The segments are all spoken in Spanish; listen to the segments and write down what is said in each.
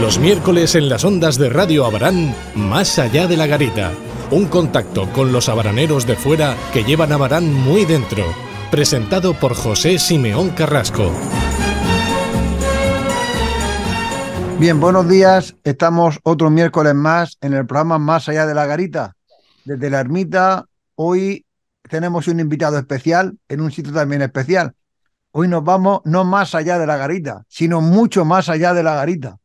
Los miércoles en las ondas de Radio Abarán, Más allá de la garita. Un contacto con los abaraneros de fuera que llevan a Abarán muy dentro. Presentado por José Simeón Carrasco. Bien, buenos días. Estamos otro miércoles más en el programa Más allá de la garita. Desde la ermita, hoy tenemos un invitado especial en un sitio también especial. Hoy nos vamos no más allá de la garita, sino mucho más allá de la garita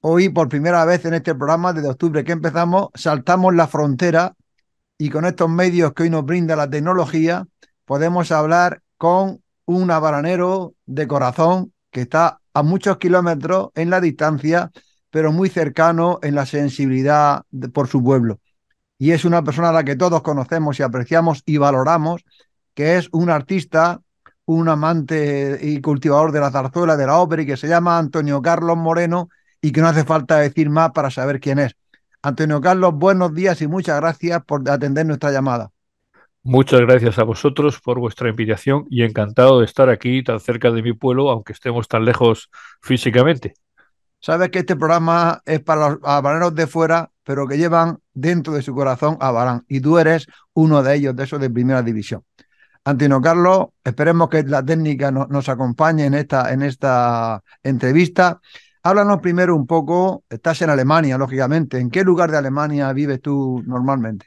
Hoy, por primera vez en este programa, desde octubre que empezamos, saltamos la frontera y con estos medios que hoy nos brinda la tecnología, podemos hablar con un habanero de corazón que está a muchos kilómetros en la distancia, pero muy cercano en la sensibilidad por su pueblo. Y es una persona a la que todos conocemos y apreciamos y valoramos, que es un artista, un amante y cultivador de la zarzuela, de la ópera, y que se llama Antonio Carlos Moreno, y que no hace falta decir más para saber quién es. Antonio Carlos, buenos días y muchas gracias por atender nuestra llamada. Muchas gracias a vosotros por vuestra invitación y encantado de estar aquí tan cerca de mi pueblo, aunque estemos tan lejos físicamente. Sabes que este programa es para los habaneros de fuera, pero que llevan dentro de su corazón a Balán... Y tú eres uno de ellos, de esos de primera división. Antonio Carlos, esperemos que la técnica nos acompañe en esta, en esta entrevista Háblanos primero un poco, estás en Alemania, lógicamente. ¿En qué lugar de Alemania vives tú normalmente?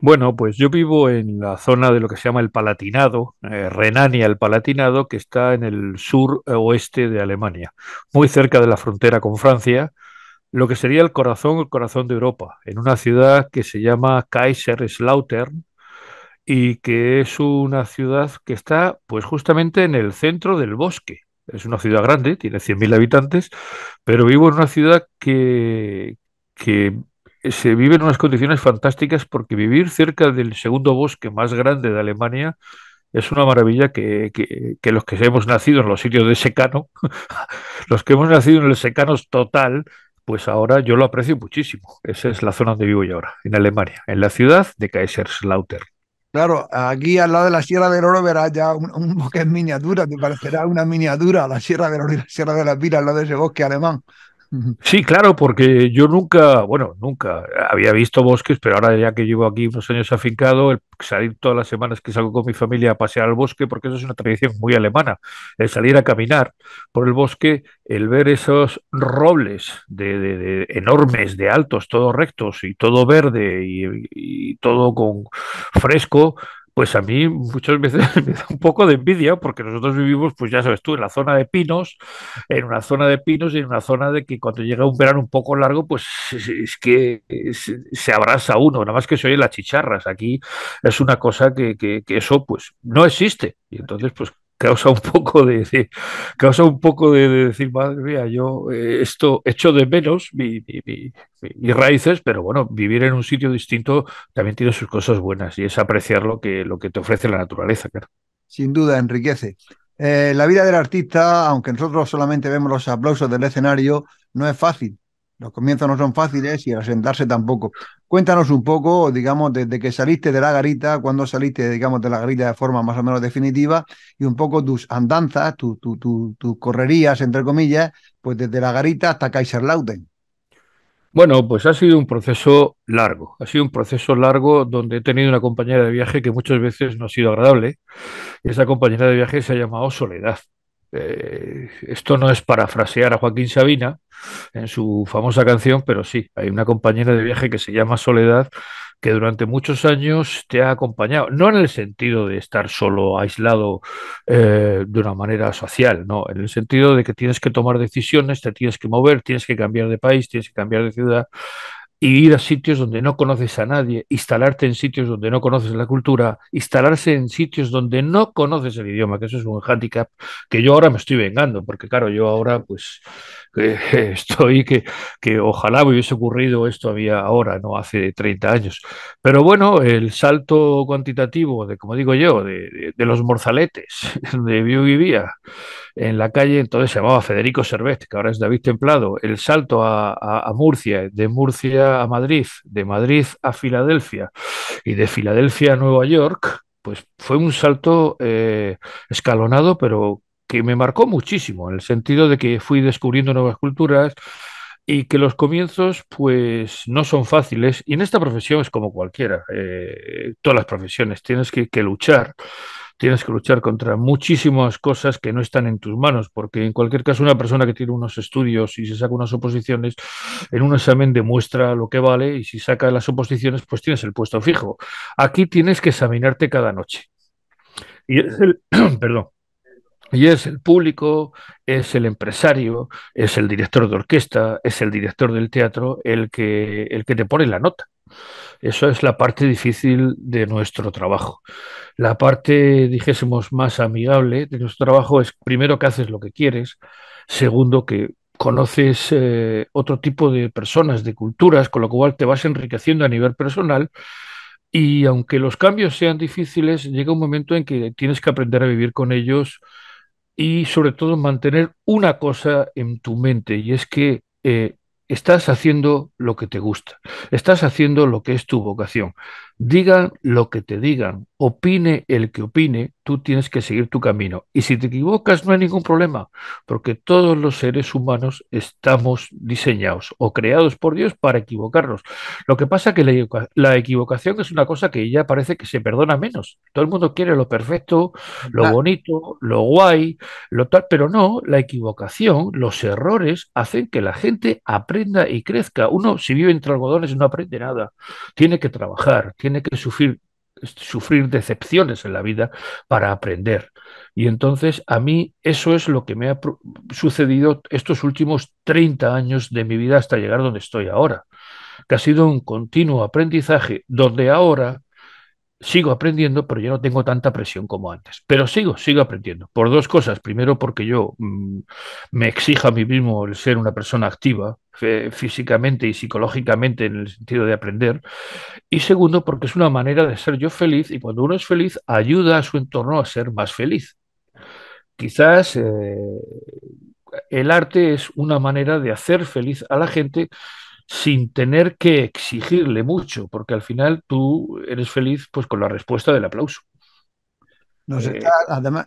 Bueno, pues yo vivo en la zona de lo que se llama el Palatinado, eh, Renania el Palatinado, que está en el sur eh, oeste de Alemania, muy cerca de la frontera con Francia, lo que sería el corazón, el corazón de Europa, en una ciudad que se llama Kaiserslautern y que es una ciudad que está pues justamente en el centro del bosque. Es una ciudad grande, tiene 100.000 habitantes, pero vivo en una ciudad que, que se vive en unas condiciones fantásticas porque vivir cerca del segundo bosque más grande de Alemania es una maravilla que, que los que hemos nacido en los sitios de secano, los que hemos nacido en el secano total, pues ahora yo lo aprecio muchísimo. Esa es la zona donde vivo yo ahora, en Alemania, en la ciudad de Kaiserslautern. Claro, aquí al lado de la Sierra del Oro verás ya un, bosque en miniatura, te parecerá una miniatura, la Sierra del Oro la Sierra de la Pira, al lado de ese bosque alemán. Sí, claro, porque yo nunca, bueno, nunca había visto bosques, pero ahora ya que llevo aquí unos años afincado, el salir todas las semanas que salgo con mi familia a pasear al bosque, porque eso es una tradición muy alemana, el salir a caminar por el bosque, el ver esos robles de, enormes, de altos, todos rectos y todo verde y, y todo con fresco, pues a mí muchas veces me da un poco de envidia porque nosotros vivimos, pues ya sabes tú, en la zona de pinos, en una zona de pinos y en una zona de que cuando llega un verano un poco largo, pues es que se abraza uno, nada más que se oyen las chicharras. Aquí es una cosa que, que, que eso pues no existe. Y entonces, pues causa un poco de, causa un poco de, decir madre mía yo eh, esto hecho de menos mi, mis raíces pero bueno vivir en un sitio distinto también tiene sus cosas buenas y es apreciar lo que lo que te ofrece la naturaleza claro sin duda enriquece eh, la vida del artista aunque nosotros solamente vemos los aplausos del escenario no es fácil los comienzos no son fáciles y el asentarse tampoco. Cuéntanos un poco, digamos, desde que saliste de la garita, cuando saliste, digamos, de la garita de forma más o menos definitiva, y un poco tus andanzas, tus correrías, entre comillas, pues desde la garita hasta Kaiserlauten. Bueno, pues ha sido un proceso largo, ha sido un proceso largo donde he tenido una compañera de viaje que muchas veces no ha sido agradable. Esa compañera de viaje se ha llamado Soledad. Eh, esto no es parafrasear a Joaquín Sabina en su famosa canción, pero sí, hay una compañera de viaje que se llama Soledad que durante muchos años te ha acompañado, no en el sentido de estar solo, aislado eh, de una manera social, no, en el sentido de que tienes que tomar decisiones, te tienes que mover, tienes que cambiar de país, tienes que cambiar de ciudad y ir a sitios donde no conoces a nadie, instalarte en sitios donde no conoces la cultura, instalarse en sitios donde no conoces el idioma, que eso es un hándicap que yo ahora me estoy vengando, porque claro, yo ahora pues eh, estoy que, que ojalá hubiese ocurrido esto había ahora, no hace 30 años. Pero bueno, el salto cuantitativo de, como digo yo, de, de los morzaletes, donde yo vivía, en la calle, entonces se llamaba Federico Servet, que ahora es David Templado, el salto a, Murcia, de Murcia a Madrid, de Madrid a Filadelfia y de Filadelfia a Nueva York, pues fue un salto eh, escalonado, pero que me marcó muchísimo, en el sentido de que fui descubriendo nuevas culturas, y que los comienzos pues no son fáciles y en esta profesión es como cualquiera, eh, todas las profesiones, tienes que luchar tienes que luchar contra muchísimas cosas que no están en tus manos, porque en cualquier caso una persona que tiene unos estudios y se saca unas oposiciones, en un examen demuestra lo que vale y si saca las oposiciones, pues tienes el puesto fijo. Aquí tienes que examinarte cada noche. Y es el, perdón, y es el público, es el empresario, es el director de orquesta, es el director del teatro el que, el que te pone la nota. Eso es la parte difícil de nuestro trabajo. La parte, dijésemos, más amigable de nuestro trabajo es, primero, que haces lo que quieres, segundo, que conoces eh, otro tipo de personas, de culturas, con lo cual te vas enriqueciendo a nivel personal. Y aunque los cambios sean difíciles, llega un momento en que tienes que aprender a vivir con ellos y sobre todo mantener una cosa en tu mente, y es que eh, estás haciendo lo que te gusta, estás haciendo lo que es tu vocación, Digan lo que te digan, opine el que opine, tú tienes que seguir tu camino. Y si te equivocas, no hay ningún problema, porque todos los seres humanos estamos diseñados o creados por Dios para equivocarnos. Lo que pasa es que la, equivocación es una cosa que ya parece que se perdona menos. Todo el mundo quiere lo perfecto, lo bonito, lo guay, lo tal, pero no, la equivocación, los errores hacen que la gente aprenda y crezca. Uno, si vive entre algodones, no aprende nada. Tiene que trabajar, tiene que sufrir, sufrir decepciones en la vida para aprender. Y entonces a mí eso es lo que me ha sucedido estos últimos 30 años de mi vida hasta llegar donde estoy ahora, que ha sido un continuo aprendizaje, donde ahora sigo aprendiendo, pero yo no tengo tanta presión como antes. Pero sigo, sigo aprendiendo. Por dos cosas. Primero, porque yo mm, me exijo a mí mismo el ser una persona activa, físicamente y psicológicamente en el sentido de aprender. Y segundo, porque es una manera de ser yo feliz y cuando uno es feliz ayuda a su entorno a ser más feliz. Quizás eh, el arte es una manera de hacer feliz a la gente sin tener que exigirle mucho, porque al final tú eres feliz pues con la respuesta del aplauso. Nos eh, además,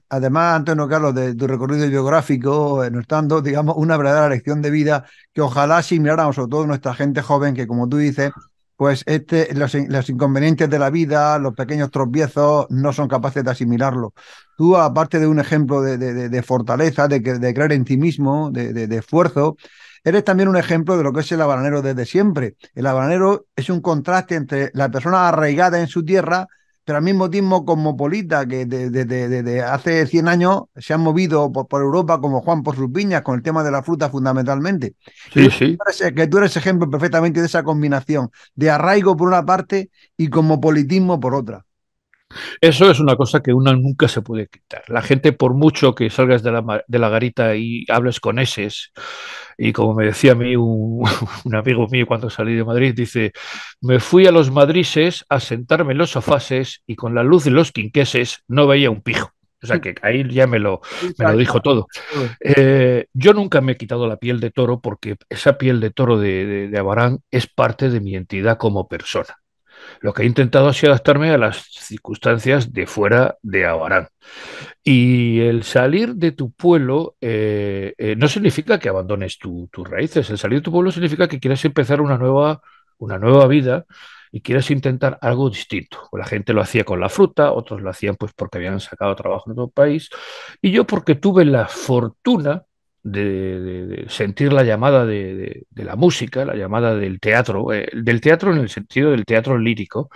Antonio Carlos, de tu recorrido biográfico, eh, no estando, digamos, una verdadera lección de vida que ojalá si miráramos, sobre todo nuestra gente joven, que como tú dices, pues este, los, inconvenientes de la vida, los pequeños tropiezos, no son capaces de asimilarlo. Tú, aparte de un ejemplo de, de, de fortaleza, de, de creer en ti mismo, de, de esfuerzo, Eres también un ejemplo de lo que es el habanero desde siempre. El habanero es un contraste entre la persona arraigada en su tierra, pero al mismo tiempo cosmopolita, que desde hace 100 años se han movido por, Europa como Juan por sus piñas, con el tema de la fruta fundamentalmente. Sí, sí. Tú eres, que tú eres ejemplo perfectamente de esa combinación de arraigo por una parte y cosmopolitismo por otra. Eso es una cosa que uno nunca se puede quitar. La gente, por mucho que salgas de la, garita y hables con ese. Y como me decía a mí un, amigo mío cuando salí de Madrid, dice, me fui a los madrises a sentarme en los sofases y con la luz de los quinqueses no veía un pijo. O sea que ahí ya me lo, me lo dijo todo. Eh, yo nunca me he quitado la piel de toro porque esa piel de toro de Abarán es parte de mi entidad como persona. Lo que he intentado ha adaptarme a las circunstancias de fuera de Abarán. Y el salir de tu pueblo eh, eh, no significa que abandones tus raíces. El salir de tu pueblo significa que quieras empezar una nueva, una nueva vida y quieres intentar algo distinto. La gente lo hacía con la fruta, otros lo hacían pues porque habían sacado trabajo en otro país, y yo porque tuve la fortuna de, sentir la llamada de, la música, la llamada del teatro, eh, del teatro en el sentido del teatro lírico,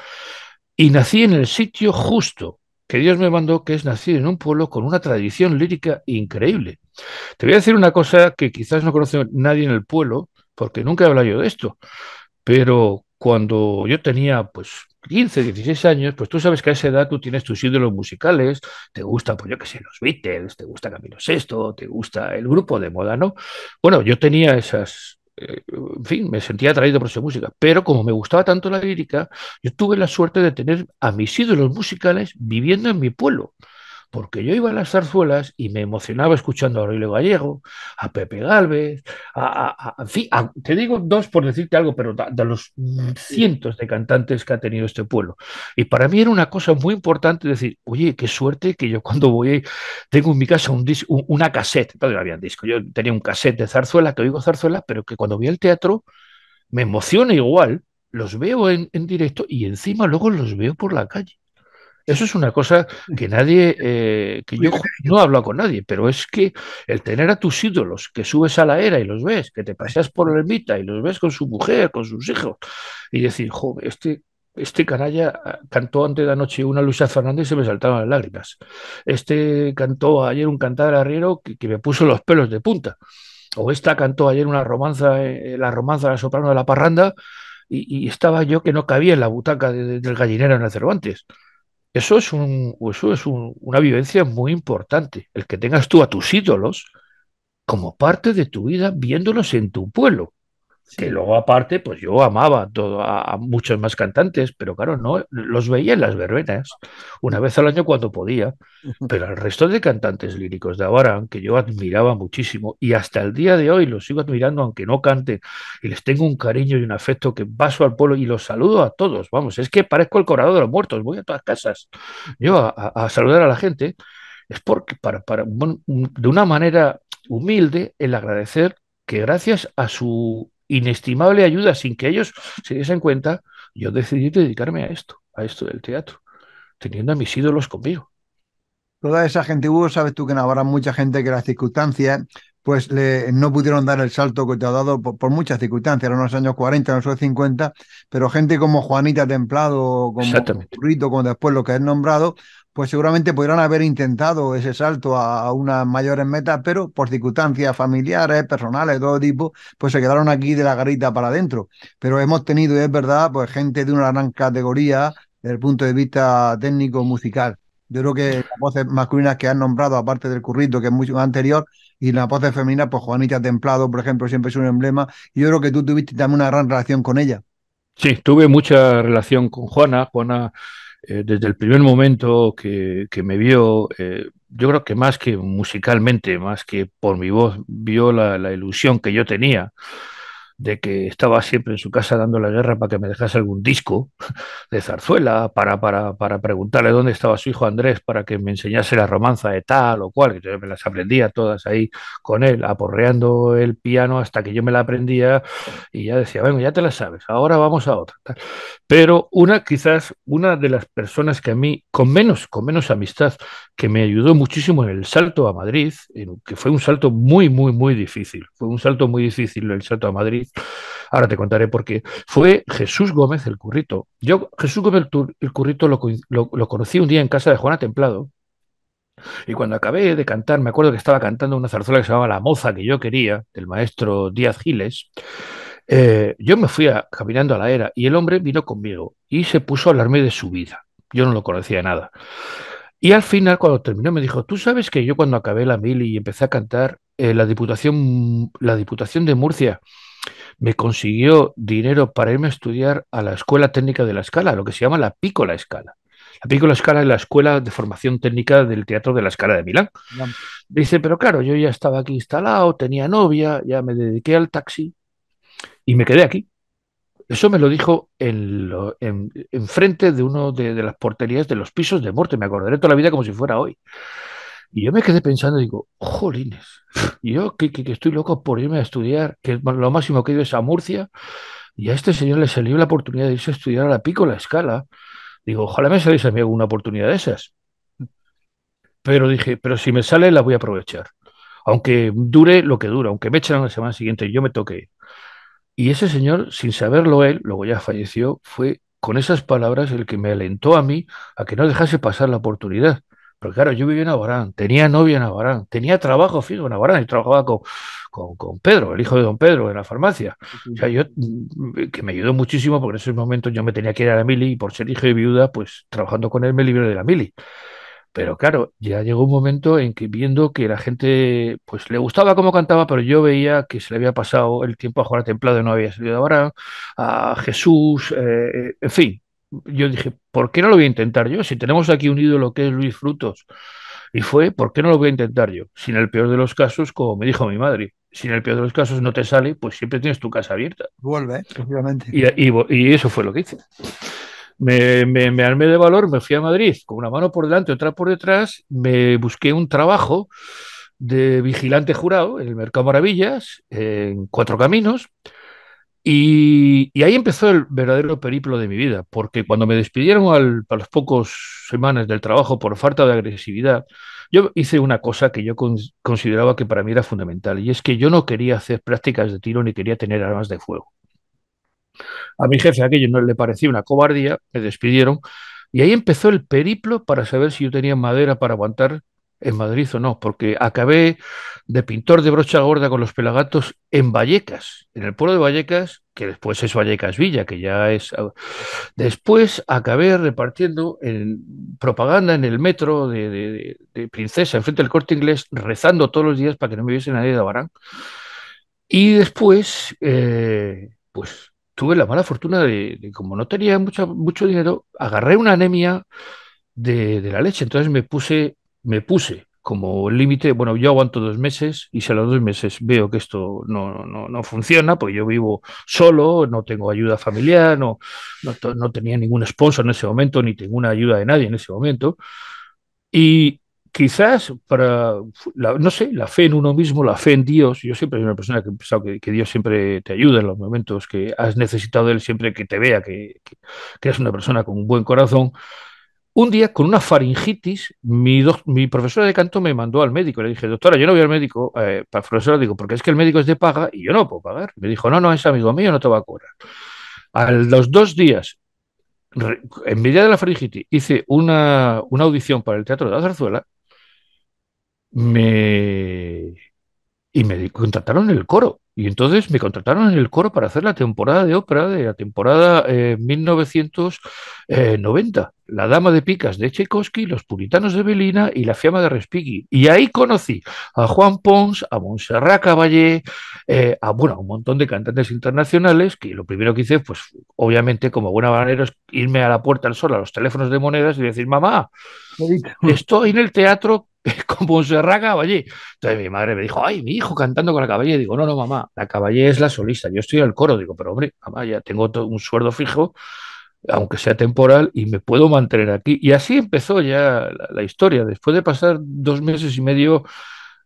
y nací en el sitio justo que Dios me mandó, que es nacer en un pueblo con una tradición lírica increíble. Te voy a decir una cosa que quizás no conoce nadie en el pueblo, porque nunca he hablado yo de esto, pero cuando yo tenía pues 15, 16 años, pues tú sabes que a esa edad tú tienes tus ídolos musicales, te gusta, pues yo qué sé, los Beatles, te gusta Camilo Sexto, te gusta el grupo de moda, ¿no? Bueno, yo tenía esas, eh, en fin, me sentía atraído por esa música. Pero como me gustaba tanto la lírica, yo tuve la suerte de tener a mis ídolos musicales viviendo en mi pueblo porque yo iba a las zarzuelas y me emocionaba escuchando a Aurelio Gallego, a Pepe Galvez, a, a, te digo dos por decirte algo, pero de los cientos de cantantes que ha tenido este pueblo. Y para mí era una cosa muy importante decir, oye, qué suerte que yo cuando voy, tengo en mi casa una cassette, todavía no había disco, yo tenía un cassette de zarzuela, que oigo zarzuela, pero que cuando voy al teatro me emociona igual, los veo en directo y encima luego los veo por la calle. Eso es una cosa que nadie, eh, que yo no he hablado con nadie, pero es que el tener a tus ídolos, que subes a la era y los ves, que te paseas por la ermita y los ves con su mujer, con sus hijos, y decir, joven este, este canalla ah, cantó antes de la noche una Luisa Fernández y se me saltaban las lágrimas. Este cantó ayer un cantar arriero que, me puso los pelos de punta. O esta cantó ayer una romanza, eh, la romanza la soprano de la parranda, y, estaba yo que no cabía en la butaca del gallinero en el Cervantes. Eso es, un, eso es una vivencia muy importante, el que tengas tú a tus ídolos como parte de tu vida viéndolos en tu pueblo. Que luego aparte, pues yo amaba a, muchos más cantantes, pero claro, no los veía en las verbenas, una vez al año cuando podía. Pero al resto de cantantes líricos de ahora, que yo admiraba muchísimo, y hasta el día de hoy los sigo admirando, aunque no cante, y les tengo un cariño y un afecto que paso al pueblo y los saludo a todos. Vamos, es que parezco el corador de los muertos, voy a todas casas, yo a, saludar a la gente. Es porque para, para, de una manera humilde el agradecer que gracias a su inestimable ayuda sin que ellos se diesen cuenta, yo decidí dedicarme a esto, a esto del teatro, teniendo a mis ídolos conmigo. Toda esa gente, hubo sabes tú que habrá mucha gente que las circunstancias pues le, no pudieron dar el salto que te ha dado por, muchas circunstancias, en los años 40, en los 50, pero gente como Juanita Templado, como Rito, como después lo que has nombrado, pues seguramente podrían haber intentado ese salto a, unas mayores metas, pero por circunstancias familiares, personales, de todo tipo, pues se quedaron aquí de la garita para adentro. Pero hemos tenido, y es verdad, pues gente de una gran categoría desde el punto de vista técnico musical. Yo creo que las voces masculinas que han nombrado, aparte del currito, que es mucho anterior, y las voces femeninas, pues Juanita Templado, por ejemplo, siempre es un emblema. Y yo creo que tú tuviste también una gran relación con ella. Sí, tuve mucha relación con Juana. Juana eh, desde el primer momento que, me vio, eh, yo creo que más que musicalmente, más que por mi voz, vio la ilusión que yo tenía de que estaba siempre en su casa dando la guerra para que me dejase algún disco de zarzuela, para, para, preguntarle dónde estaba su hijo Andrés, para que me enseñase la romanza de tal o cual, que yo me las aprendía todas ahí con él, aporreando el piano hasta que yo me la aprendía y ya decía, bueno, ya te la sabes, ahora vamos a otra. Pero una, quizás, una de las personas que a mí, con menos, con menos amistad, que me ayudó muchísimo en el salto a Madrid, que fue un salto muy, muy, muy difícil, fue un salto muy difícil el salto a Madrid, Ahora te contaré por qué. Fue Jesús Gómez el Currito. Yo, Jesús Gómez el Currito, lo, conocí un día en casa de Juana Templado. Y cuando acabé de cantar, me acuerdo que estaba cantando una zarzuela que se llamaba La moza que yo quería, del maestro Díaz Giles. Eh, yo me fui caminando a la era y el hombre vino conmigo y se puso a hablarme de su vida. Yo no lo conocía nada. Y al final, cuando terminó, me dijo, tú sabes que yo cuando acabé la mil y empecé a cantar, eh, la, Diputación, la Diputación de Murcia me consiguió dinero para irme a estudiar a la Escuela Técnica de la Escala, lo que se llama la Piccola Escala. La Piccola Escala es la escuela de formación técnica del Teatro de la Escala de Milán. Dice, pero claro, yo ya estaba aquí instalado, tenía novia, ya me dediqué al taxi y me quedé aquí. Eso me lo dijo en, frente de uno de, de, las porterías de los pisos de muerte. Me acordaré toda la vida como si fuera hoy. Y yo me quedé pensando, digo, jolines, yo que, que, estoy loco por irme a estudiar, que lo máximo que he ido es a Murcia, y a este señor le salió la oportunidad de irse a estudiar a la pico la escala. Digo, ojalá me saliese a mí alguna oportunidad de esas. Pero dije, pero si me sale, la voy a aprovechar. Aunque dure lo que dure, aunque me echen la semana siguiente y yo me toque Y ese señor, sin saberlo él, luego ya falleció, fue con esas palabras el que me alentó a mí a que no dejase pasar la oportunidad. Pero claro, yo vivía en Abarán, tenía novia en Abarán, tenía trabajo fijo en Abarán, y trabajaba con, con, Pedro, el hijo de don Pedro, en la farmacia. O sea, yo, mm, que me ayudó muchísimo porque en ese momento yo me tenía que ir a la mili y por ser hijo de viuda, pues trabajando con él me libré de la mili. Pero claro, ya llegó un momento en que viendo que la gente, pues le gustaba cómo cantaba, pero yo veía que se le había pasado el tiempo a Juan Templado, no había salido ahora, a Jesús, eh, eh, en fin, yo dije, ¿por qué no lo voy a intentar yo? Si tenemos aquí un ídolo que es Luis Frutos. Y fue, ¿por qué no lo voy a intentar yo? Sin el peor de los casos, como me dijo mi madre, si en el peor de los casos no te sale, pues siempre tienes tu casa abierta. Vuelve, efectivamente. Y, eso fue lo que hice. Me, me, armé de valor, me fui a Madrid con una mano por delante, otra por detrás, me busqué un trabajo de vigilante jurado en el Mercado Maravillas, en Cuatro Caminos, y, ahí empezó el verdadero periplo de mi vida, porque cuando me despidieron a las pocas semanas del trabajo por falta de agresividad, yo hice una cosa que yo consideraba que para mí era fundamental, y es que yo no quería hacer prácticas de tiro ni quería tener armas de fuego. A mi jefe aquello no le parecía una cobardía, me despidieron, y ahí empezó el periplo para saber si yo tenía madera para aguantar en Madrid o no, porque acabé de pintor de brocha gorda con los pelagatos en Vallecas, en el pueblo de Vallecas, que después es Vallecas Villa, que ya es... Después acabé repartiendo en propaganda en el metro de, de, de Princesa, enfrente del corte inglés, rezando todos los días para que no me viese nadie de Abarán. Y después, eh, pues tuve la mala fortuna de, como no tenía mucho, mucho dinero, agarré una anemia de, la leche. Entonces me puse me puse como límite, bueno, yo aguanto dos meses y si a los dos meses veo que esto no, no, funciona, pues yo vivo solo, no tengo ayuda familiar, no, no, tenía ningún sponsor en ese momento, ni tengo una ayuda de nadie en ese momento. Y quizás para, no sé, la fe en uno mismo, la fe en Dios, yo siempre soy una persona que he pensado que, Dios siempre te ayuda en los momentos que has necesitado Él, siempre que te vea, que, que, que eres una persona con un buen corazón un día, con una faringitis, mi, profesora de canto me mandó al médico. Le dije, doctora, yo no voy al médico, eh, para profesora, digo, porque es que el médico es de paga y yo no puedo pagar. Me dijo, no, no, es amigo mío, no te va a curar. A los dos días, en medio de la faringitis, hice una, audición para el Teatro de la Zarzuela me... y me contrataron en el coro. Y entonces me contrataron en el coro para hacer la temporada de ópera de la temporada 1990, eh, La Dama de Picas de Tchaikovsky, Los Puritanos de Belina y La Fiamma de Respighi. Y ahí conocí a Juan Pons, a Montserrat Caballé, eh, a, bueno, un montón de cantantes internacionales, que lo primero que hice, pues obviamente como buena manera es irme a la puerta al sol, a los teléfonos de monedas y decir, mamá, estoy en el teatro con Montserrat Caballé. Entonces mi madre me dijo, ay, mi hijo cantando con la caballé. digo, no, no, mamá, la caballería es la solista, yo estoy al coro, digo, pero hombre, ya tengo un sueldo fijo, aunque sea temporal, y me puedo mantener aquí. Y así empezó ya la, historia, después de pasar dos meses y medio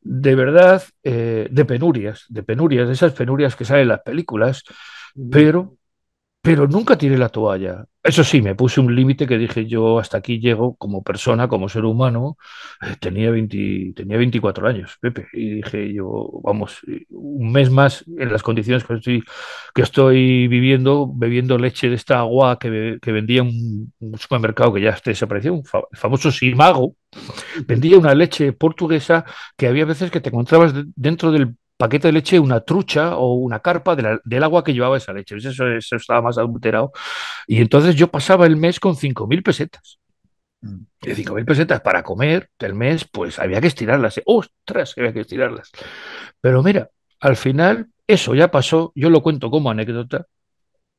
de verdad eh, de penurias, de penurias, de esas penurias que salen en las películas, pero pero nunca tiré la toalla. Eso sí, me puse un límite que dije yo hasta aquí llego como persona, como ser humano. Eh, tenía, tenía 24 años, Pepe, y dije yo, vamos, eh, un mes más en las condiciones que estoy, que estoy viviendo, bebiendo leche de esta agua que, vendía un, supermercado que ya desapareció, un famoso Simago, vendía una leche portuguesa que había veces que te encontrabas dentro del paquete de leche una trucha o una carpa del agua que llevaba esa leche. Eso, estaba más adulterado. Y entonces yo pasaba el mes con 5.000 pesetas. De mm. 5.000 pesetas para comer del mes, pues había que estirarlas. ¿eh? ¡Ostras! Había que estirarlas. Pero mira, al final eso ya pasó. Yo lo cuento como anécdota,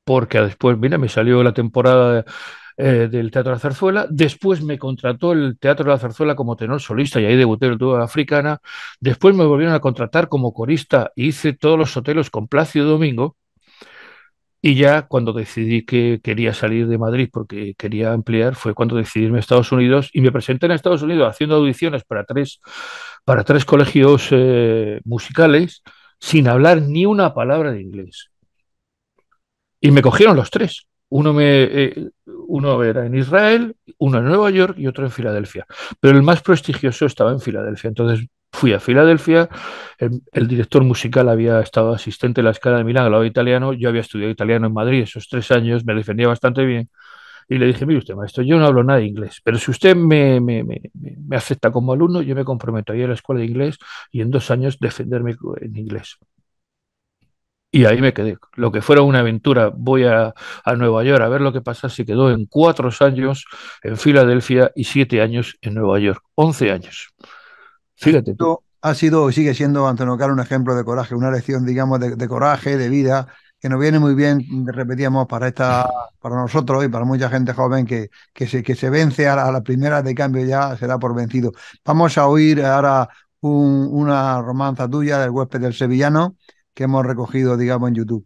porque después, mira, me salió la temporada de eh, del Teatro de la Zarzuela. Después me contrató el Teatro de la Zarzuela como tenor solista y ahí debuté en Tuba Africana. Después me volvieron a contratar como corista y hice todos los hoteles con Plácido Domingo. Y ya cuando decidí que quería salir de Madrid porque quería ampliar, fue cuando decidí irme a Estados Unidos y me presenté en Estados Unidos haciendo audiciones para tres, para tres colegios eh, musicales sin hablar ni una palabra de inglés. Y me cogieron los tres. Uno, me, eh, uno era en Israel, uno en Nueva York y otro en Filadelfia. Pero el más prestigioso estaba en Filadelfia. Entonces fui a Filadelfia, em, el, director musical había estado asistente en la escala de Milán, hablaba italiano, yo había estudiado italiano en Madrid esos tres años, me defendía bastante bien. Y le dije, mire usted, maestro, yo no hablo nada de inglés, pero si usted me, me acepta como alumno, yo me comprometo a ir a la escuela de inglés y en dos años defenderme en inglés. Y ahí me quedé. Lo que fuera una aventura, voy a, Nueva York a ver lo que pasa, se quedó en cuatro años en Filadelfia y siete años en Nueva York. Once años. Fíjate. Ha sido y sigue siendo, Antonio Caro, un ejemplo de coraje, una lección, digamos, de, coraje, de vida, que nos viene muy bien, mm, repetíamos, para esta, para nosotros y para mucha gente joven que, que, se, que se vence a la, primeras primera de cambio ya será por vencido. Vamos a oír ahora una romanza tuya del huésped del sevillano que hemos recogido, digamos, en YouTube.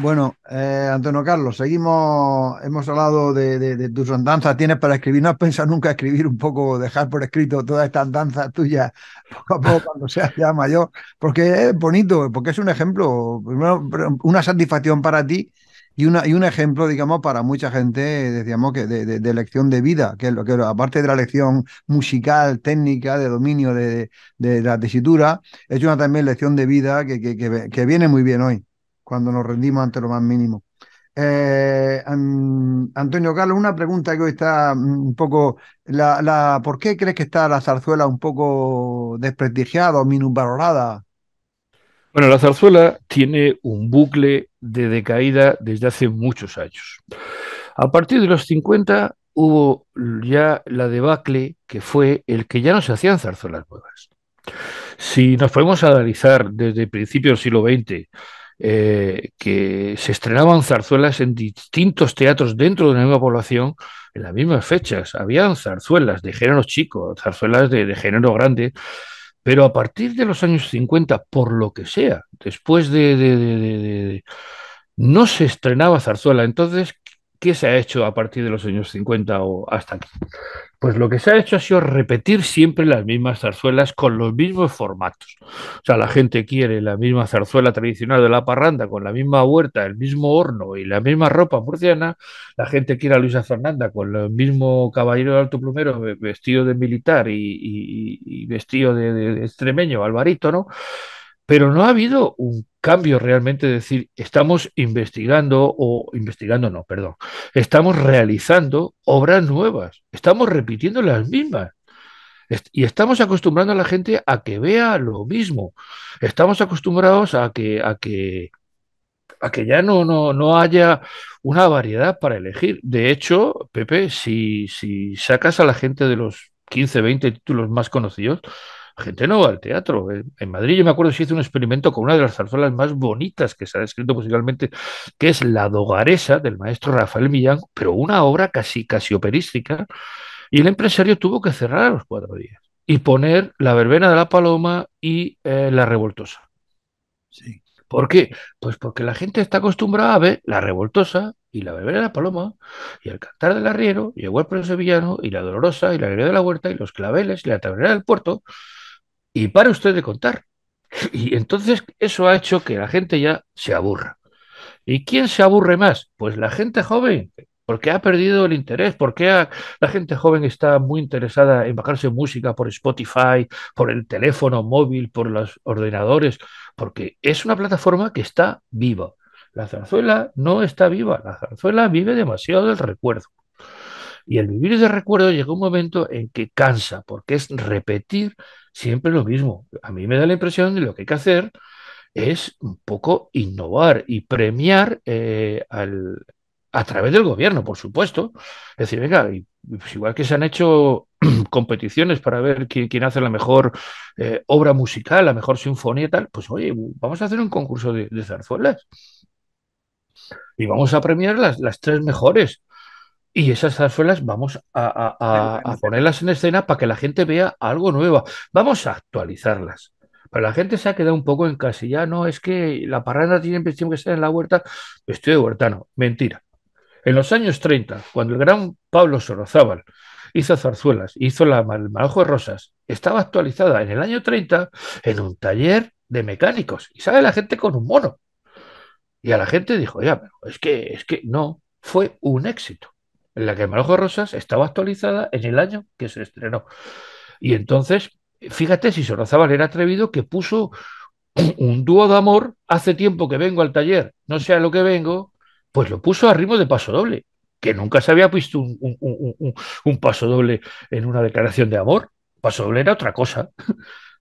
Bueno, eh, Antonio Carlos, seguimos, hemos hablado de, tus andanzas, tienes para escribir, no has pensado nunca escribir un poco, dejar por escrito todas estas danzas tuyas, poco a poco cuando seas ya mayor, porque es bonito, porque es un ejemplo, una satisfacción para ti y, una, y un ejemplo, digamos, para mucha gente, decíamos que de, de lección de vida, que lo que aparte de la lección musical, técnica, de dominio de, la tesitura, es una también lección de vida que, que viene muy bien hoy cuando nos rendimos ante lo más mínimo. Eh, Antonio Carlos, una pregunta que hoy está mm, un poco, la, ¿por qué crees que está la zarzuela un poco desprestigiada o minusvalorada? Bueno, la zarzuela tiene un bucle de decaída desde hace muchos años. A partir de los 50 hubo ya la debacle que fue el que ya no se hacían zarzuelas nuevas. Si nos podemos analizar desde principios del siglo XX eh, que se estrenaban zarzuelas en distintos teatros dentro de la misma población en las mismas fechas. Habían zarzuelas de género chico, zarzuelas de, género grande. Pero a partir de los años 50, por lo que sea, después de, de no se estrenaba zarzuela. Entonces, ¿qué se ha hecho a partir de los años 50 o hasta aquí? Pues lo que se ha hecho ha sido repetir siempre las mismas zarzuelas con los mismos formatos. O sea, la gente quiere la misma zarzuela tradicional de la parranda, con la misma huerta, el mismo horno y la misma ropa murciana. La gente quiere a Luisa Fernanda con el mismo caballero de alto plumero vestido de militar y, vestido de, extremeño, alvarito, ¿no? pero no ha habido un cambio realmente, es decir, estamos investigando o investigando, no, perdón, estamos realizando obras nuevas, estamos repitiendo las mismas. Y estamos acostumbrando a la gente a que vea lo mismo. Estamos acostumbrados a que, a que, a que ya no, no, no haya una variedad para elegir. De hecho, Pepe, si, si sacas a la gente de los 15, 20 títulos más conocidos, gente no va al teatro. En Madrid yo me acuerdo que se hizo un experimento con una de las zarzuelas más bonitas que se ha descrito musicalmente, que es La Dogaresa del maestro Rafael Millán, pero una obra casi, casi operística. Y el empresario tuvo que cerrar a los cuatro días y poner La Verbena de la Paloma y eh, La Revoltosa. Sí. ¿Por qué? Pues porque la gente está acostumbrada a ver La Revoltosa y La Verbena de la Paloma y El Cantar del Arriero y El de Sevillano y La Dolorosa y La Alegría de la Huerta y Los Claveles y La taberna del Puerto y para usted de contar. Y entonces eso ha hecho que la gente ya se aburra. ¿Y quién se aburre más? Pues la gente joven, porque ha perdido el interés, porque la gente joven está muy interesada en bajarse música por Spotify, por el teléfono móvil, por los ordenadores, porque es una plataforma que está viva. La zarzuela no está viva, la zarzuela vive demasiado del recuerdo. Y el vivir de recuerdo llega un momento en que cansa, porque es repetir siempre lo mismo. A mí me da la impresión de lo que hay que hacer es un poco innovar y premiar eh, a través del gobierno, por supuesto. Es decir, venga, pues, igual que se han hecho competiciones para ver quién, hace la mejor eh, obra musical, la mejor sinfonía y tal, pues oye, vamos a hacer un concurso de, zarzuelas y vamos a premiar las, las tres mejores. Y esas zarzuelas vamos a, ponerlas en escena para que la gente vea algo nuevo. Vamos a actualizarlas. Pero la gente se ha quedado un poco en casa. ya No, es que la parranda tiene, que estar en la huerta. Pues estoy de huertano. Mentira. En los años 30, cuando el gran Pablo Sorozábal hizo zarzuelas, hizo la, el marajo de rosas, estaba actualizada en el año 30 en un taller de mecánicos. Y sale la gente con un mono. Y a la gente dijo, ya, pero es que, es que no, fue un éxito la que Manojo Rosas estaba actualizada en el año que se estrenó. Y entonces, fíjate si Sorozábal era atrevido que puso un dúo de amor, hace tiempo que vengo al taller, no sé a lo que vengo, pues lo puso a ritmo de paso doble, que nunca se había visto un, paso doble en una declaración de amor. Paso doble era otra cosa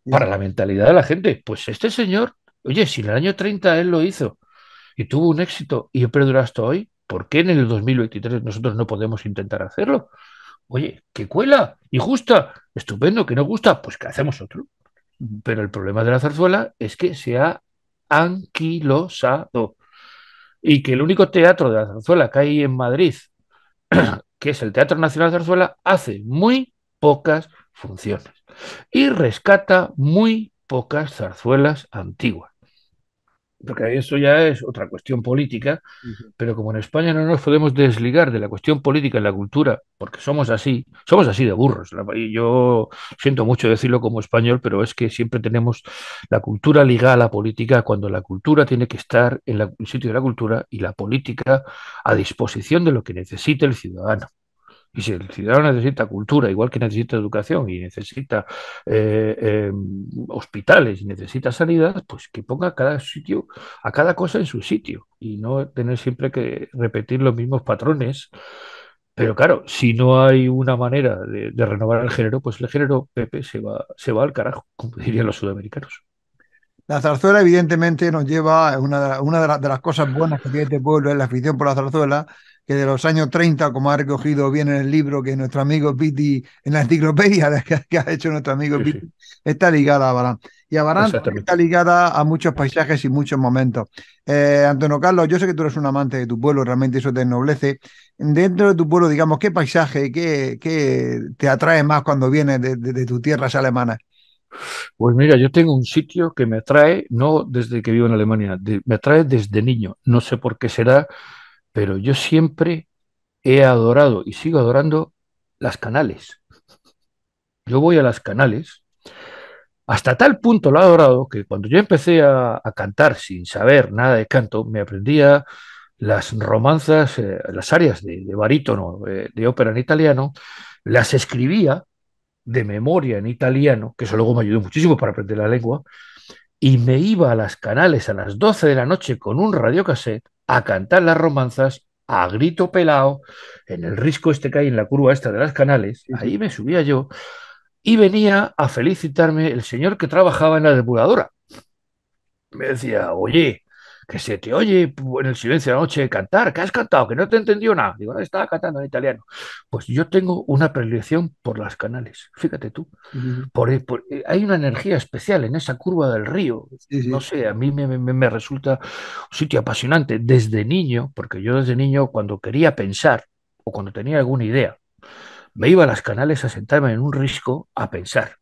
para la mentalidad de la gente. Pues este señor, oye, si en el año 30 él lo hizo y tuvo un éxito y he perdurado hasta hoy, ¿por qué en el 2023 nosotros no podemos intentar hacerlo? Oye, que cuela y estupendo, que no gusta, pues que hacemos otro. Pero el problema de la zarzuela es que se ha anquilosado y que el único teatro de la zarzuela que hay en Madrid, que es el Teatro Nacional de Zarzuela, hace muy pocas funciones y rescata muy pocas zarzuelas antiguas porque eso ya es otra cuestión política, pero como en España no nos podemos desligar de la cuestión política y la cultura, porque somos así, somos así de burros. Y yo siento mucho decirlo como español, pero es que siempre tenemos la cultura ligada a la política, cuando la cultura tiene que estar en el sitio de la cultura y la política a disposición de lo que necesite el ciudadano. Y si el ciudadano necesita cultura, igual que necesita educación y necesita eh, eh, hospitales y necesita sanidad, pues que ponga a cada sitio, a cada cosa en su sitio y no tener siempre que repetir los mismos patrones. Pero claro, si no hay una manera de, renovar el género, pues el género Pepe se va, se va al carajo, como dirían los sudamericanos. La zarzuela, evidentemente, nos lleva una, de, las cosas buenas que tiene este pueblo, es la afición por la zarzuela, que de los años 30, como ha recogido bien en el libro que nuestro amigo Pitti, en la enciclopedia que, ha hecho nuestro amigo Pitti, está ligada a Abarán. Y a está ligada a muchos paisajes y muchos momentos. Eh, Antonio Carlos, yo sé que tú eres un amante de tu pueblo, realmente eso te ennoblece. Dentro de tu pueblo, digamos, ¿qué paisaje, qué, qué te atrae más cuando vienes de, de, tus tierras alemanas? Pues mira, yo tengo un sitio que me atrae, no desde que vivo en Alemania, me atrae desde niño. No sé por qué será, pero yo siempre he adorado y sigo adorando las canales. Yo voy a las canales, hasta tal punto lo he adorado que cuando yo empecé a, cantar sin saber nada de canto, me aprendía las romanzas, eh, las áreas de, barítono eh, de ópera en italiano, las escribía de memoria en italiano, que eso luego me ayudó muchísimo para aprender la lengua, y me iba a las canales a las 12 de la noche con un radiocassette a cantar las romanzas a grito pelao en el risco este que hay en la curva esta de las canales. Ahí me subía yo y venía a felicitarme el señor que trabajaba en la depuradora. Me decía, oye, que se te oye en el silencio de la noche cantar, que has cantado, que no te entendió nada. Digo, no, estaba cantando en italiano. Pues yo tengo una predilección por las canales, fíjate tú. por, eh, eh, hay una energía especial en esa curva del río. No sé, a mí me, me, resulta un sitio apasionante desde niño, porque yo desde niño cuando quería pensar o cuando tenía alguna idea, me iba a las canales a sentarme en un risco a pensar.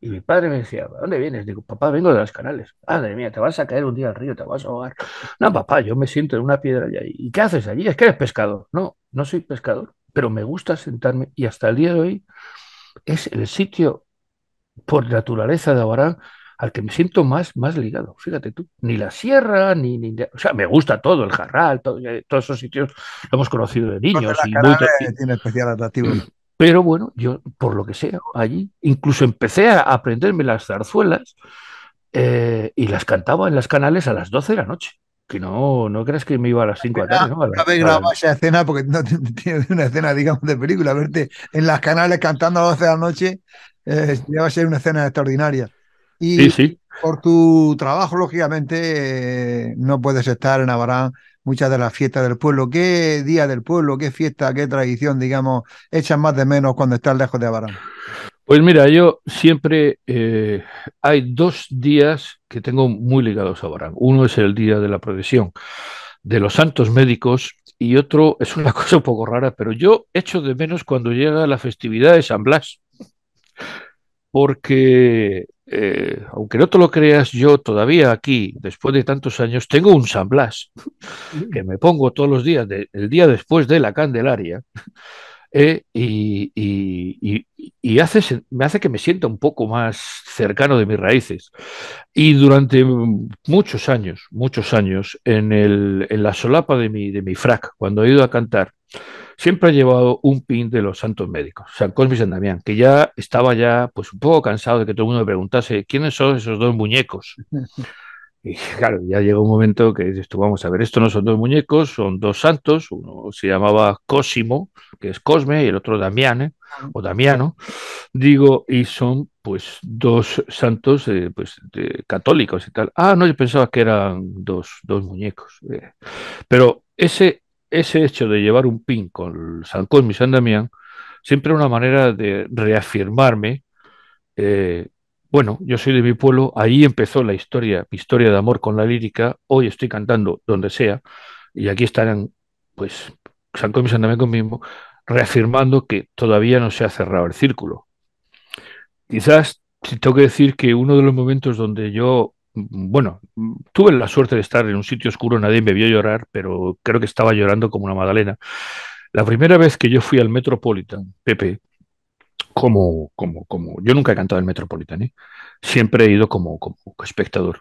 Y mi padre me decía, dónde vienes? Digo, papá, vengo de las canales. Madre mía, te vas a caer un día al río, te vas a ahogar. No, papá, yo me siento en una piedra allá. ¿Y qué haces allí? Es que eres pescador. No, no soy pescador, pero me gusta sentarme y hasta el día de hoy es el sitio por naturaleza de Abarán al que me siento más, más ligado. Fíjate tú, ni la sierra, ni, ni o sea, me gusta todo, el jarral, eh, todos esos sitios lo hemos conocido de niños. tiene especial atractivo. Pero bueno, yo, por lo que sea, allí, incluso empecé a aprenderme las zarzuelas eh, y las cantaba en las canales a las 12 de la noche. Que no, no crees que me iba a las 5 de la tarde, ¿no? A la, vez esa escena porque no tiene una escena, digamos, de película. Verte en las canales cantando a las 12 de la noche eh, ya va a ser una escena extraordinaria. Y por tu trabajo, lógicamente, eh, no puedes estar en Abarán muchas de las fiestas del pueblo. ¿Qué día del pueblo, qué fiesta, qué tradición, digamos, echas más de menos cuando estás lejos de Abarán? Pues mira, yo siempre eh, hay dos días que tengo muy ligados a Abarán. Uno es el día de la procesión de los santos médicos y otro es una cosa un poco rara, pero yo echo de menos cuando llega la festividad de San Blas, porque eh, aunque no te lo creas, yo todavía aquí, después de tantos años, tengo un San Blas mm. que me pongo todos los días, el día después de la Candelaria, eh, y, hace, me hace que me sienta un poco más cercano de mis raíces. Y durante muchos años, muchos años, en, la solapa de mi, de mi frac, cuando he ido a cantar, siempre ha llevado un pin de los santos médicos, San Cosme y San Damián, que ya estaba ya pues un poco cansado de que todo el mundo preguntase quiénes son esos dos muñecos. Y claro, ya llegó un momento que tú vamos a ver, esto no son dos muñecos, son dos santos, uno se llamaba Cosimo, que es Cosme, y el otro Damián, ah. o Damiano, digo, y son pues dos santos eh, pues, de, católicos y tal. Ah, no, yo pensaba que eran dos, muñecos. Eh. Pero ese ese hecho de llevar un pin con San Cosme y San Damián siempre es una manera de reafirmarme. Eh, bueno, yo soy de mi pueblo, ahí empezó la historia, mi historia de amor con la lírica, hoy estoy cantando donde sea, y aquí estarán, pues, San Cosme y San Damián conmigo, reafirmando que todavía no se ha cerrado el círculo. Quizás si tengo que decir que uno de los momentos donde yo Mm, bueno, mm, tuve la suerte de estar en un sitio oscuro, nadie me vio llorar, pero creo que estaba llorando como una magdalena. La primera vez que yo fui al Metropolitan, Pepe, como, como, yo nunca he cantado en Metropolitan, ¿eh? siempre he ido como, espectador.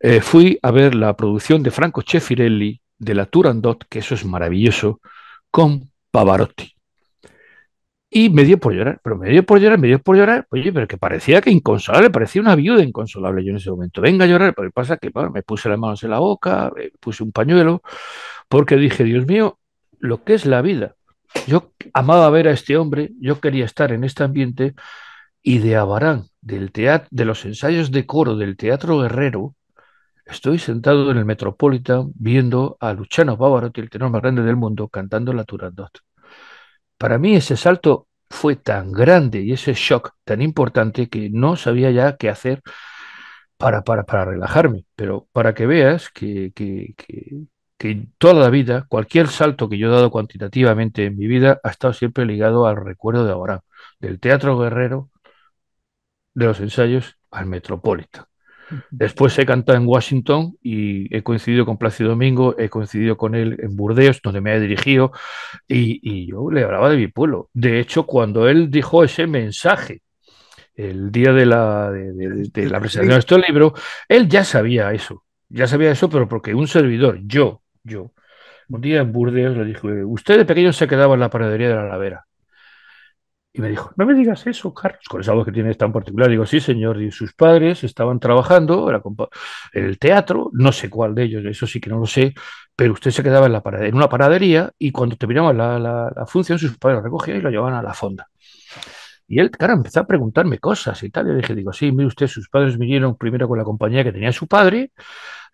Eh, fui a ver la producción de Franco Cefirelli de la Turandot, que eso es maravilloso, con Pavarotti. Y me dio por llorar, pero me dio por llorar, me dio por llorar. Oye, pero que parecía que inconsolable, parecía una viuda inconsolable yo en ese momento. Venga a llorar, pero pasa que me puse las manos en la boca, eh, puse un pañuelo, porque dije, Dios mío, lo que es la vida. Yo amaba ver a este hombre, yo quería estar en este ambiente, y de Abarán, del teatro, de los ensayos de coro del Teatro Guerrero, estoy sentado en el Metropolitan viendo a Luciano Pavarotti, el tenor más grande del mundo, cantando la Turandot. Para mí ese salto fue tan grande y ese shock tan importante que no sabía ya qué hacer para, para, para relajarme. Pero para que veas que, que, que, que, toda la vida, cualquier salto que yo he dado cuantitativamente en mi vida ha estado siempre ligado al recuerdo de ahora, del teatro guerrero, de los ensayos al Metropolitan. Después he cantado en Washington y he coincidido con Plácido Domingo, he coincidido con él en Burdeos, donde me he dirigido, y, yo le hablaba de mi pueblo. De hecho, cuando él dijo ese mensaje el día de la, presentación de este libro, él ya sabía eso, ya sabía eso, pero porque un servidor, yo, yo, un día en Burdeos le dijo: eh, usted de pequeño se quedaba en la panadería de la Lavera. Y me dijo, no me digas eso, Carlos, con esa voz que tienes tan particular. Digo, sí, señor, y sus padres estaban trabajando en el teatro, no sé cuál de ellos, eso sí que no lo sé, pero usted se quedaba en, la en una paradería y cuando terminaba la, la, la, función, sus padres lo recogían y lo llevaban a la fonda. Y él, cara, empezó a preguntarme cosas y tal. Y le dije, digo, sí, mire usted, sus padres vinieron primero con la compañía que tenía su padre,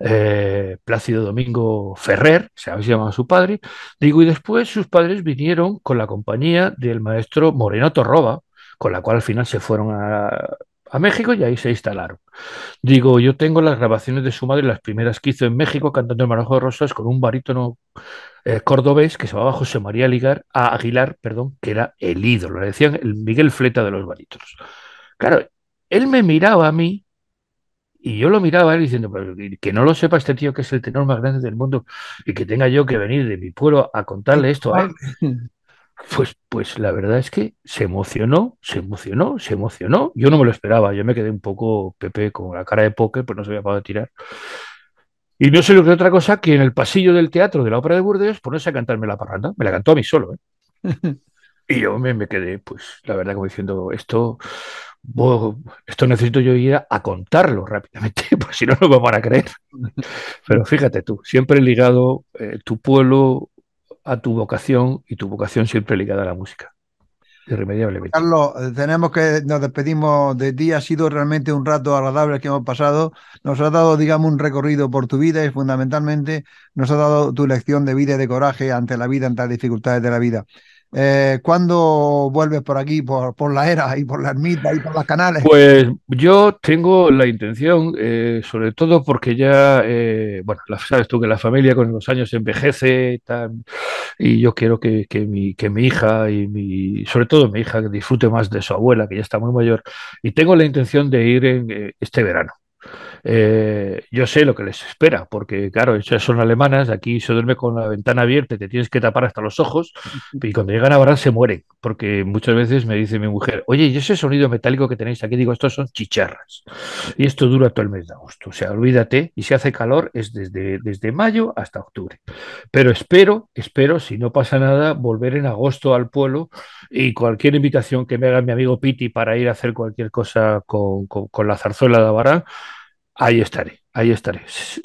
eh, Plácido Domingo Ferrer, se llamaba su padre, digo, y después sus padres vinieron con la compañía del maestro Moreno Torroba, con la cual al final se fueron a, México y ahí se instalaron. Digo, yo tengo las grabaciones de su madre, las primeras que hizo en México cantando el Marajo de Rosas con un barítono eh, cordobés que se llamaba José María Ligar, a ah, Aguilar, perdón, que era el ídolo, le decían el Miguel Fleta de los barítonos. Claro, él me miraba a mí y yo lo miraba él diciendo, que no lo sepa este tío que es el tenor más grande del mundo y que tenga yo que venir de mi pueblo a contarle esto a él. Pues, pues la verdad es que se emocionó, se emocionó, se emocionó. Yo no me lo esperaba, yo me quedé un poco Pepe con la cara de poker, pues no se había podido tirar. Y no sé lo que otra cosa que en el pasillo del teatro de la ópera de Burdeos ponerse a cantarme la parranda. Me la cantó a mí solo. ¿eh? y yo me, me, quedé, pues la verdad, como diciendo, esto esto necesito yo ir a, contarlo rápidamente, porque si no, no me van a creer. Pero fíjate tú, siempre ligado eh, tu pueblo a tu vocación y tu vocación siempre ligada a la música. Irremediablemente. Carlos, tenemos que nos despedimos de ti. Ha sido realmente un rato agradable que hemos pasado. Nos ha dado, digamos, un recorrido por tu vida y fundamentalmente nos ha dado tu lección de vida y de coraje ante la vida, ante las dificultades de la vida. Eh, ¿Cuándo vuelves por aquí, por, por, la era y por la ermita y por las canales? Pues yo tengo la intención, eh, sobre todo porque ya, eh, bueno, sabes tú que la familia con los años envejece y, yo quiero que, que, mi, que mi hija y mi, sobre todo mi hija, que disfrute más de su abuela, que ya está muy mayor, y tengo la intención de ir en, este verano. Eh, yo sé lo que les espera, porque claro, esas son alemanas, aquí se duerme con la ventana abierta y te tienes que tapar hasta los ojos, y cuando llegan a Barán se mueren, porque muchas veces me dice mi mujer, oye, ¿y ese sonido metálico que tenéis aquí? Digo, estos son chicharras, y esto dura todo el mes de agosto, o sea, olvídate, y si hace calor es desde, desde mayo hasta octubre, pero espero, espero, si no pasa nada, volver en agosto al pueblo y cualquier invitación que me haga mi amigo Piti para ir a hacer cualquier cosa con, la zarzuela de Barán, Ahí estaré, ahí estaré.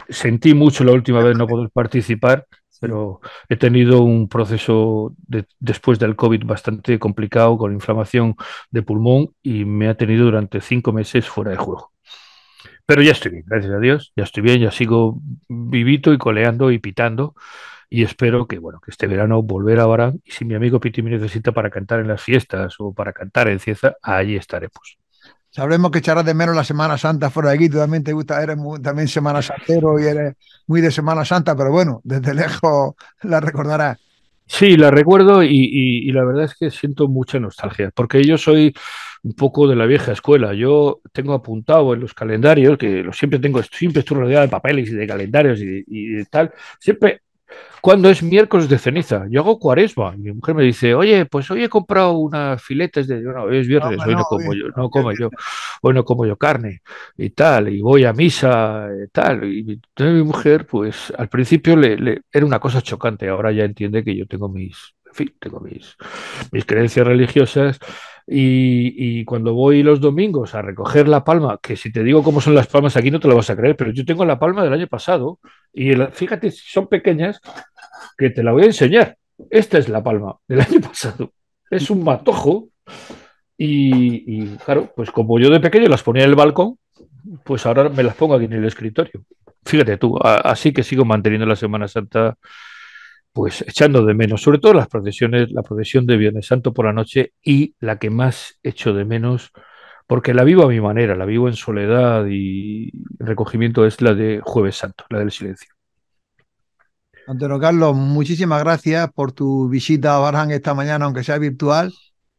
Sentí mucho la última vez no poder participar, pero he tenido un proceso después del COVID bastante complicado con inflamación de pulmón y me ha tenido durante cinco meses fuera de juego. Pero ya estoy bien, gracias a Dios, ya estoy bien, ya sigo vivito y coleando y pitando y espero que bueno que este verano volver a Barán y si mi amigo Piti me necesita para cantar en las fiestas o para cantar en Cieza, estaré pues. Sabemos que echarás de menos la Semana Santa fuera de aquí. Tú también te gusta, eres también Semana Santero y eres muy de Semana Santa, pero bueno, desde lejos la recordarás. Sí, la recuerdo y, la verdad es que siento mucha nostalgia, porque yo soy un poco de la vieja escuela. Yo tengo apuntado en los calendarios, que lo siempre tengo, siempre estoy rodeado de papeles y de calendarios y, y tal, siempre cuando es miércoles de ceniza. Yo hago cuaresma. mi mujer me dice, oye, pues hoy he comprado unas filetes de. no, hoy es viernes, hoy no, como yo, no como yo, como yo carne y tal, y voy a misa y eh, tal. Y mi mujer, pues al principio le, era una cosa chocante, ahora ya entiende que yo tengo mis, en fin, tengo mis, mis creencias religiosas y, cuando voy los domingos a recoger la palma, que si te digo cómo son las palmas aquí no te lo vas a creer, pero yo tengo la palma del año pasado y fíjate si son pequeñas que te la voy a enseñar. Esta es la palma del año pasado. Es un matojo y, claro, pues como yo de pequeño las ponía en el balcón, pues ahora me las pongo aquí en el escritorio. Fíjate tú, así que sigo manteniendo la Semana Santa pues echando de menos, sobre todo las procesiones, la procesión de Viernes Santo por la noche y la que más echo de menos, porque la vivo a mi manera, la vivo en soledad y recogimiento es la de Jueves Santo, la del silencio. Antonio Carlos, muchísimas gracias por tu visita a Barán esta mañana, aunque sea virtual,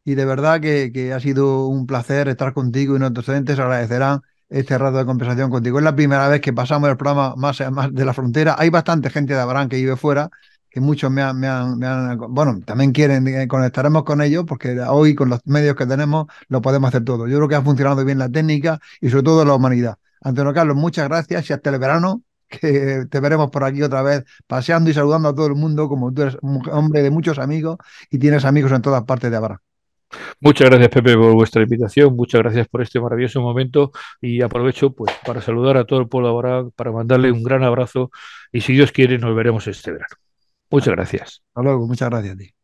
y de verdad que, ha sido un placer estar contigo y nuestros oyentes agradecerán este rato de conversación contigo. Es la primera vez que pasamos el programa más, de la frontera. Hay bastante gente de Abraham que vive fuera, y muchos me han, bueno, también quieren, eh, conectaremos con ellos porque hoy con los medios que tenemos lo podemos hacer todo. Yo creo que ha funcionado bien la técnica y sobre todo la humanidad. Antonio Carlos, muchas gracias y hasta el verano que te veremos por aquí otra vez paseando y saludando a todo el mundo como tú eres un hombre de muchos amigos y tienes amigos en todas partes de Abra. Muchas gracias, Pepe, por vuestra invitación. Muchas gracias por este maravilloso momento. Y aprovecho pues, para saludar a todo el pueblo ahora, para mandarle un gran abrazo. Y si Dios quiere, nos veremos este verano. Muchas gracias. Hasta luego, muchas gracias a ti.